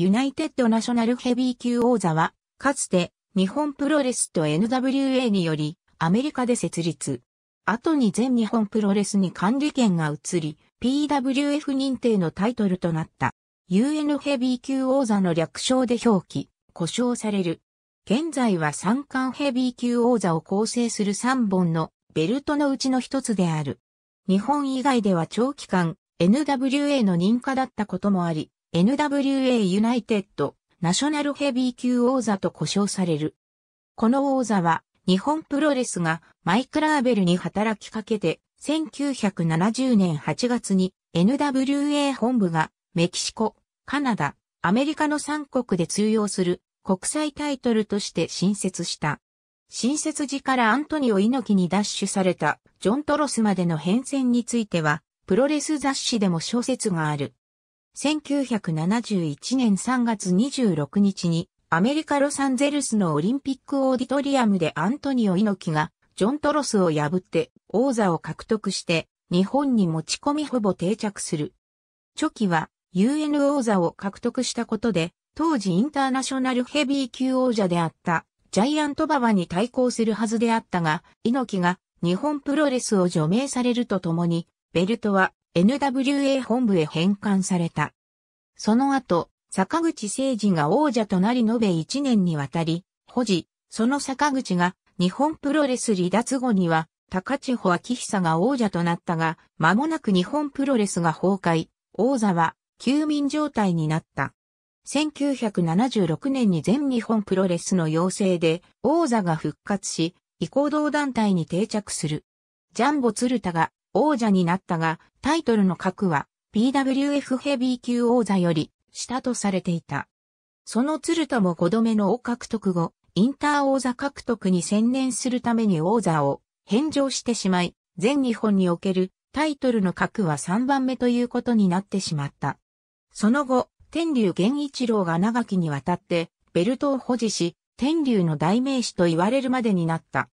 ユナイテッドナショナルヘビー級王座は、かつて日本プロレスと NWA によりアメリカで設立。後に全日本プロレスに管理権が移り、PWF 認定のタイトルとなった。UN ヘビー級王座の略称で表記、故障される。現在は三冠ヘビー級王座を構成する3本のベルトのうちの一つである。日本以外では長期間 NWA の認可だったこともあり、NWA ユナイテッドナショナルヘビー級王座と呼称される。この王座は日本プロレスがマイク・ラーベルに働きかけて1970年8月に NWA 本部がメキシコ、カナダ、アメリカの3国で通用する国際タイトルとして新設した。新設時からアントニオ猪木に奪取されたジョン・トロスまでの変遷については、プロレス雑誌でも小説がある。1971年3月26日にアメリカ・ロサンゼルスのオリンピックオーディトリアムでアントニオ猪木がジョン・トロスを破って王座を獲得して日本に持ち込みほぼ定着する。チョキは UN 王座を獲得したことで当時インターナショナルヘビー級王者であったジャイアントババに対抗するはずであったが猪木が日本プロレスを除名されるとともにベルトは NWA 本部へ返還された。その後、坂口誠二が王者となり延べ1年にわたり、保持、その坂口が日本プロレス離脱後には、高千穂明久が王者となったが、間もなく日本プロレスが崩壊、王座は休眠状態になった。1976年に全日本プロレスの要請で王座が復活し、移行動団体に定着する。ジャンボ鶴田が王者になったが、タイトルの格は PWF ヘビー級王座より下とされていた。その鶴田も5度目の王獲得後、インター王座獲得に専念するために王座を返上してしまい、全日本におけるタイトルの格は3番目ということになってしまった。その後、天竜源一郎が長きにわたってベルトを保持し、天竜の代名詞と言われるまでになった。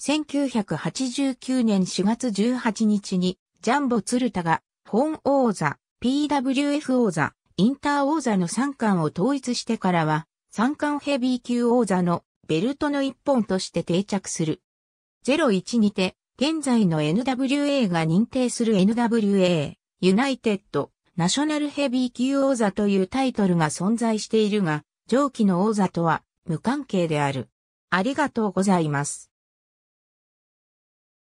1989年4月18日に、ジャンボ鶴田が、本王座、PWF 王座、インター王座の3冠を統一してからは、3冠ヘビー級王座のベルトの一本として定着する。01にて、現在の NWA が認定する NWA、ユナイテッド、ナショナルヘビー級王座というタイトルが存在しているが、上記の王座とは無関係である。ありがとうございます。